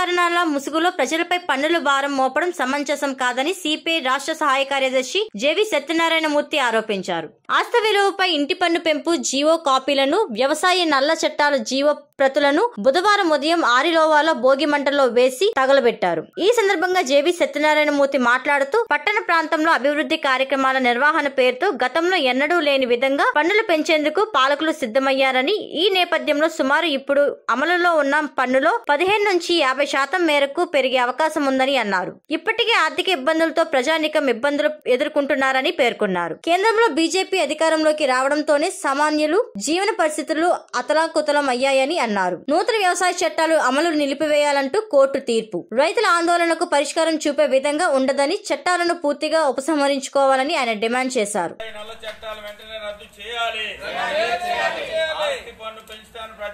రాజకారణాల ముసుగులో ప్రజలపై పన్నుల భారం మోపడం సమంజసం కాదని సిపిఐ రాష్ట్ర సహాయ కార్యదర్శి జేవి సత్యనారాయణమూర్తి ఆరోపించారు ఆస్తి విలువపై ఇంటి పన్ను పెంపు జీవో కాపీలను వ్యవసాయ నల్ల చట్టాల జీవో ప్రతులను బుధవారం ఉదయం ఆరిలోవాలో భోగిమంటలో వేసి తగలబెట్టారు ఈ సందర్భంగా జేవి సత్యనారాయణమూర్తి మాట్లాడుతూ పట్టణ ప్రాంతంలో అభివృద్ధి కార్యక్రమాల నిర్వహణ పేరుతో గతంలో ఎన్నడూ లేని విధంగా పన్నులు పెంచేందుకు పాలకులు సిద్ధమయ్యారని ఈ నేపథ్యంలో సుమారు ఇప్పుడు అమలులో ఉన్న పన్నులో పదిహేను నుంచి యాభై శాతం మేరకు పెరిగే అవకాశం ఉందని అన్నారు ఇప్పటికే ఆర్థిక ఇబ్బందులతో ప్రజానికం ఇబ్బందులు ఎదుర్కొంటున్నారని పేర్కొన్నారు కేంద్రంలో బీజేపీ అధికారంలోకి రావడంతోనే సామాన్యులు జీవన పరిస్థితులు అతలాకుతలం అయ్యాయని అన్నారు అన్నారు నూతన వ్యవసాయ చట్టాలు అమలు నిలిపివేయాలంటూ కోర్టు తీర్పు రైతుల ఆందోళనకు పరిష్కారం చూపే విధంగా ఉండదని చట్టాలను పూర్తిగా ఉపసంహరించుకోవాలని ఆయన డిమాండ్ చేశారు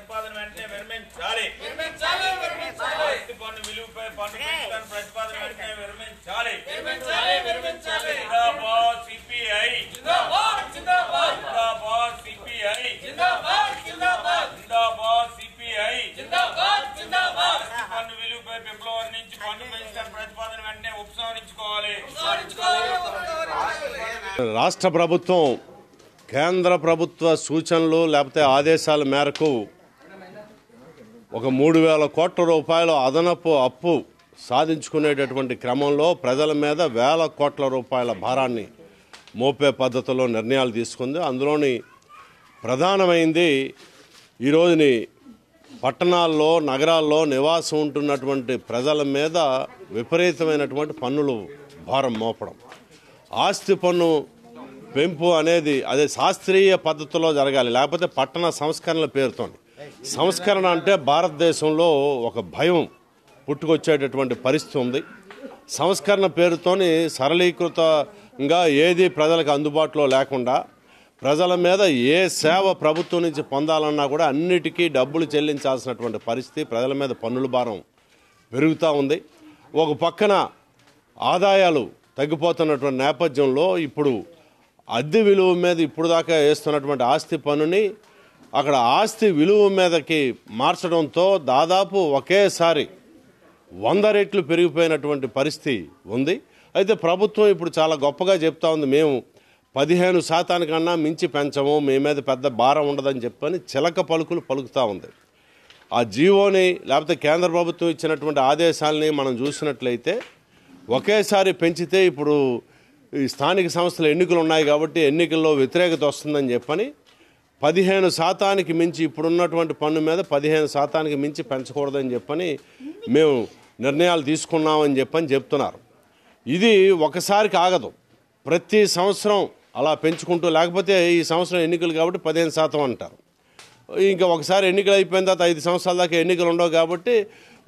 ప్రతిపాదన వెంటనే రాష్ట్ర ప్రభుత్వం కేంద్ర ప్రభుత్వ సూచనలు లేకపోతే ఆదేశాల మేరకు ఒక మూడు వేల కోట్ల రూపాయల అదనపు అప్పు సాధించుకునేటటువంటి క్రమంలో ప్రజల మీద వేల కోట్ల రూపాయల భారాన్ని మోపే పద్ధతిలో నిర్ణయాలు తీసుకుంది అందులోని ప్రధానమైంది ఈరోజుని పట్టణాల్లో నగరాల్లో నివాసం ఉంటున్నటువంటి ప్రజల మీద విపరీతమైనటువంటి పన్నులు భారం మోపడం ఆస్తి పన్ను పెంపు అనేది అదే శాస్త్రీయ పద్ధతిలో జరగాలి లేకపోతే పట్టణ సంస్కరణల పేరుతో సంస్కరణ అంటే భారతదేశంలో ఒక భయం పుట్టుకొచ్చేటటువంటి పరిస్థితి ఉంది సంస్కరణ పేరుతోని సరళీకృతంగా ఏది ప్రజలకు అందుబాటులో లేకుండా ప్రజల మీద ఏ సేవ ప్రభుత్వం నుంచి పొందాలన్నా కూడా అన్నిటికీ డబ్బులు చెల్లించాల్సినటువంటి పరిస్థితి ప్రజల మీద పన్నుల భారం పెరుగుతూ ఉంది ఒక పక్కన ఆదాయాలు తగ్గిపోతున్నటువంటి నేపథ్యంలో ఇప్పుడు అద్దె విలువ మీద ఇప్పుడు దాకా వేస్తున్నటువంటి ఆస్తి పన్నుని అక్కడ ఆస్తి విలువ మీదకి మార్చడంతో దాదాపు ఒకేసారి వంద రెట్లు పెరిగిపోయినటువంటి పరిస్థితి ఉంది అయితే ప్రభుత్వం ఇప్పుడు చాలా గొప్పగా చెప్తా ఉంది మేము పదిహేను శాతానికన్నా మించి పెంచము మీ మీద పెద్ద భారం ఉండదని చెప్పని చిలక పలుకులు పలుకుతూ ఉంది ఆ జీవోని లేకపోతే కేంద్ర ప్రభుత్వం ఇచ్చినటువంటి ఆదేశాలని మనం చూసినట్లయితే ఒకేసారి పెంచితే ఇప్పుడు ఈ స్థానిక సంస్థల ఎన్నికలు ఉన్నాయి కాబట్టి ఎన్నికల్లో వ్యతిరేకత వస్తుందని చెప్పని పదిహేను శాతానికి మించి ఇప్పుడున్నటువంటి పన్ను మీద పదిహేను శాతానికి మించి పెంచకూడదని చెప్పని మేము నిర్ణయాలు తీసుకున్నామని చెప్పని చెప్తున్నారు ఇది ఒకసారికి ఆగదు ప్రతి సంవత్సరం అలా పెంచుకుంటూ లేకపోతే ఈ సంవత్సరం ఎన్నికలు కాబట్టి పదిహేను శాతం అంటారు ఇంకా ఒకసారి ఎన్నికలు అయిపోయిన తర్వాత ఐదు సంవత్సరాల దాకా ఎన్నికలు ఉండవు కాబట్టి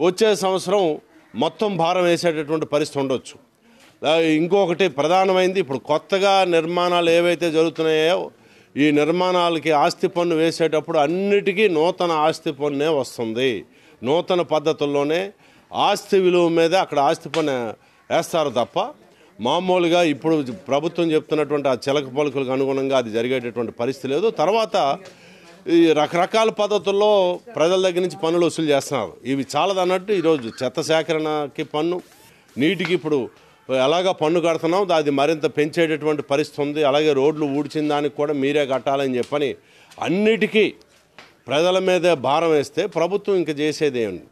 వచ్చే సంవత్సరం మొత్తం భారం వేసేటటువంటి పరిస్థితి ఉండొచ్చు ఇంకొకటి ప్రధానమైంది ఇప్పుడు కొత్తగా నిర్మాణాలు ఏవైతే జరుగుతున్నాయో ఈ నిర్మాణాలకి ఆస్తి పన్ను వేసేటప్పుడు అన్నిటికీ నూతన ఆస్తి పన్నే వస్తుంది నూతన పద్ధతుల్లోనే ఆస్తి విలువ మీద అక్కడ ఆస్తి పన్ను వేస్తారు తప్ప మామూలుగా ఇప్పుడు ప్రభుత్వం చెప్తున్నటువంటి ఆ చిలక పలుకులకు అనుగుణంగా అది జరిగేటటువంటి పరిస్థితి లేదు తర్వాత ఈ రకరకాల పద్ధతుల్లో ప్రజల దగ్గర నుంచి పన్నులు వసూలు చేస్తున్నారు ఇవి అన్నట్టు ఈరోజు చెత్త సేకరణకి పన్ను నీటికి ఇప్పుడు ఎలాగ పన్ను కడుతున్నాం అది మరింత పెంచేటటువంటి పరిస్థితి ఉంది అలాగే రోడ్లు ఊడిచిన దానికి కూడా మీరే కట్టాలని చెప్పని అన్నిటికీ ప్రజల మీద భారం వేస్తే ప్రభుత్వం ఇంకా చేసేదేమి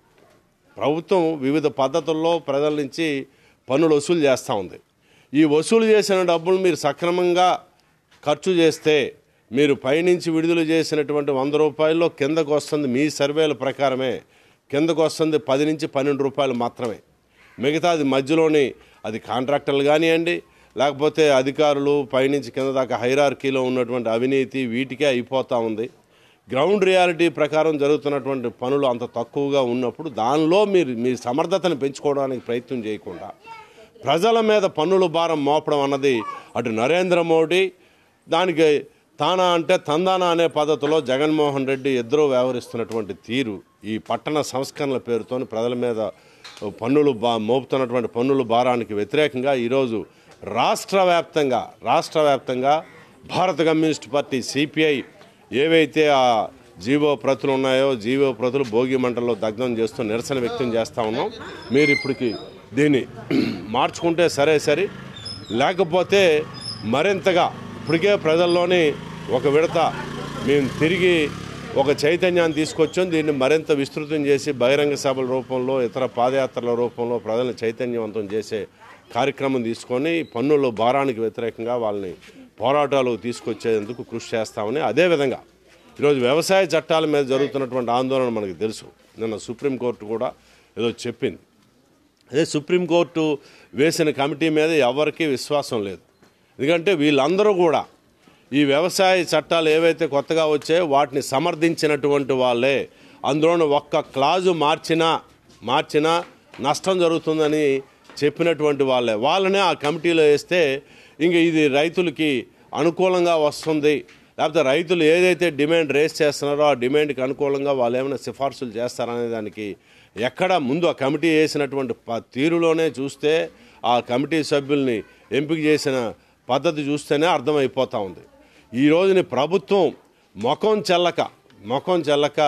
ప్రభుత్వం వివిధ పద్ధతుల్లో ప్రజల నుంచి పన్నులు వసూలు చేస్తూ ఉంది ఈ వసూలు చేసిన డబ్బులు మీరు సక్రమంగా ఖర్చు చేస్తే మీరు పైనుంచి విడుదల చేసినటువంటి వంద రూపాయల్లో కిందకు వస్తుంది మీ సర్వేల ప్రకారమే కిందకు వస్తుంది పది నుంచి పన్నెండు రూపాయలు మాత్రమే మిగతా అది మధ్యలోని అది కాంట్రాక్టర్లు కానివ్వండి లేకపోతే అధికారులు పైనుంచి కింద దాకా హైరార్కీలో ఉన్నటువంటి అవినీతి వీటికే అయిపోతూ ఉంది గ్రౌండ్ రియాలిటీ ప్రకారం జరుగుతున్నటువంటి పనులు అంత తక్కువగా ఉన్నప్పుడు దానిలో మీరు మీ సమర్థతను పెంచుకోవడానికి ప్రయత్నం చేయకుండా ప్రజల మీద పన్నుల భారం మోపడం అన్నది అటు నరేంద్ర మోడీ దానికి తానా అంటే తందానా అనే పద్ధతిలో జగన్మోహన్ రెడ్డి ఇద్దరూ వ్యవహరిస్తున్నటువంటి తీరు ఈ పట్టణ సంస్కరణల పేరుతో ప్రజల మీద పన్నులు బా మోపుతున్నటువంటి పన్నుల భారానికి వ్యతిరేకంగా ఈరోజు రాష్ట్ర వ్యాప్తంగా రాష్ట్ర వ్యాప్తంగా భారత కమ్యూనిస్ట్ పార్టీ సిపిఐ ఏవైతే ఆ జీవో ప్రతులు ఉన్నాయో జీవో ప్రతులు భోగి మంటల్లో దగ్ధం చేస్తూ నిరసన వ్యక్తం చేస్తూ ఉన్నాం మీరు ఇప్పటికి దీన్ని మార్చుకుంటే సరే సరే లేకపోతే మరింతగా ఇప్పటికే ప్రజల్లోని ఒక విడత మేము తిరిగి ఒక చైతన్యాన్ని తీసుకొచ్చాం దీన్ని మరింత విస్తృతం చేసి బహిరంగ సభల రూపంలో ఇతర పాదయాత్రల రూపంలో ప్రజలను చైతన్యవంతం చేసే కార్యక్రమం తీసుకొని పన్నుల భారానికి వ్యతిరేకంగా వాళ్ళని పోరాటాలు తీసుకొచ్చేందుకు కృషి చేస్తామని అదేవిధంగా ఈరోజు వ్యవసాయ చట్టాల మీద జరుగుతున్నటువంటి ఆందోళన మనకు తెలుసు నిన్న సుప్రీంకోర్టు కూడా ఏదో చెప్పింది అదే సుప్రీంకోర్టు వేసిన కమిటీ మీద ఎవరికీ విశ్వాసం లేదు ఎందుకంటే వీళ్ళందరూ కూడా ఈ వ్యవసాయ చట్టాలు ఏవైతే కొత్తగా వచ్చాయో వాటిని సమర్థించినటువంటి వాళ్ళే అందులోనూ ఒక్క క్లాజు మార్చినా మార్చినా నష్టం జరుగుతుందని చెప్పినటువంటి వాళ్ళే వాళ్ళనే ఆ కమిటీలో వేస్తే ఇంక ఇది రైతులకి అనుకూలంగా వస్తుంది లేకపోతే రైతులు ఏదైతే డిమాండ్ రేస్ చేస్తున్నారో ఆ డిమాండ్కి అనుకూలంగా వాళ్ళు ఏమైనా సిఫార్సులు చేస్తారనే దానికి ఎక్కడ ముందు ఆ కమిటీ వేసినటువంటి తీరులోనే చూస్తే ఆ కమిటీ సభ్యుల్ని ఎంపిక చేసిన పద్ధతి చూస్తేనే అర్థమైపోతూ ఉంది ఈ రోజుని ప్రభుత్వం ముఖం చెల్లక ముఖం చెల్లక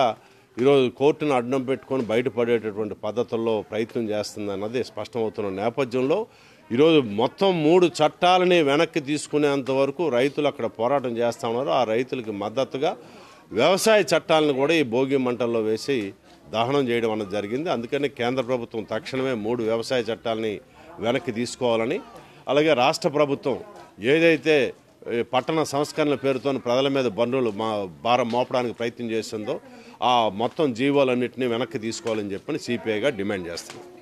ఈరోజు కోర్టును అడ్డం పెట్టుకొని బయటపడేటటువంటి పద్ధతుల్లో ప్రయత్నం చేస్తుందన్నది స్పష్టమవుతున్న నేపథ్యంలో ఈరోజు మొత్తం మూడు చట్టాలని వెనక్కి తీసుకునేంత వరకు రైతులు అక్కడ పోరాటం చేస్తూ ఉన్నారు ఆ రైతులకు మద్దతుగా వ్యవసాయ చట్టాలను కూడా ఈ భోగి మంటల్లో వేసి దహనం చేయడం అన్నది జరిగింది అందుకని కేంద్ర ప్రభుత్వం తక్షణమే మూడు వ్యవసాయ చట్టాలని వెనక్కి తీసుకోవాలని అలాగే రాష్ట్ర ప్రభుత్వం ఏదైతే పట్టణ సంస్కరణల పేరుతో ప్రజల మీద బండ్లు మా భారం మోపడానికి ప్రయత్నం చేస్తుందో ఆ మొత్తం జీవోలన్నింటినీ వెనక్కి తీసుకోవాలని చెప్పని సిపిఐగా డిమాండ్ చేస్తున్నాం